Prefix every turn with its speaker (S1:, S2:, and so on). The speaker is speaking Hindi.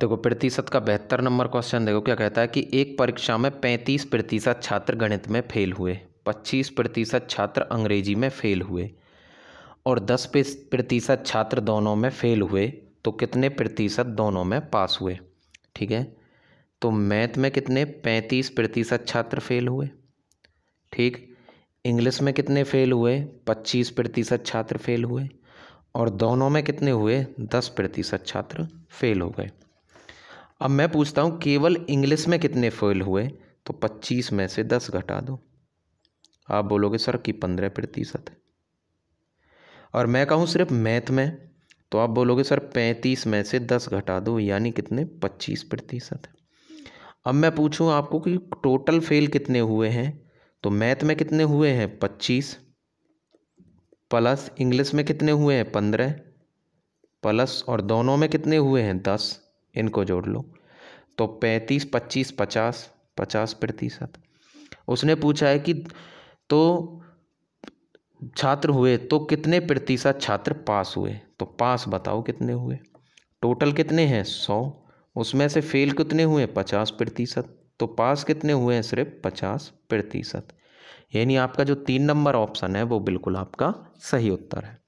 S1: देखो प्रतिशत का बेहतर नंबर क्वेश्चन देखो क्या कहता है कि एक परीक्षा में पैंतीस प्रतिशत छात्र गणित में फेल हुए पच्चीस प्रतिशत छात्र अंग्रेजी में फेल हुए और दस प्रतिशत छात्र दोनों में फेल हुए तो कितने प्रतिशत दोनों में पास हुए ठीक है तो मैथ में कितने पैंतीस प्रतिशत छात्र फेल हुए ठीक इंग्लिश में कितने फेल हुए पच्चीस प्रतिशत छात्र फेल हुए और दोनों में कितने हुए दस प्रतिशत छात्र फेल हो गए अब मैं पूछता हूँ केवल इंग्लिश में कितने फेल हुए तो पच्चीस में से दस घटा दो आप बोलोगे सर कि पंद्रह प्रतिशत है और मैं कहूँ सिर्फ मैथ में तो आप बोलोगे सर पैंतीस में से दस घटा दो यानी कितने पच्चीस प्रतिशत है अब मैं पूछूँ आपको कि टोटल फेल कितने हुए हैं तो मैथ में कितने हुए हैं पच्चीस प्लस इंग्लिश में कितने हुए हैं पंद्रह प्लस और दोनों में कितने हुए हैं दस इनको जोड़ लो तो पैंतीस पच्चीस पचास पचास प्रतिशत उसने पूछा है कि तो छात्र हुए तो कितने प्रतिशत छात्र पास हुए तो पास बताओ कितने हुए टोटल कितने हैं सौ उसमें से फेल कितने हुए पचास प्रतिशत तो पास कितने हुए हैं सिर्फ पचास प्रतिशत यानी आपका जो तीन नंबर ऑप्शन है वो बिल्कुल आपका सही उत्तर है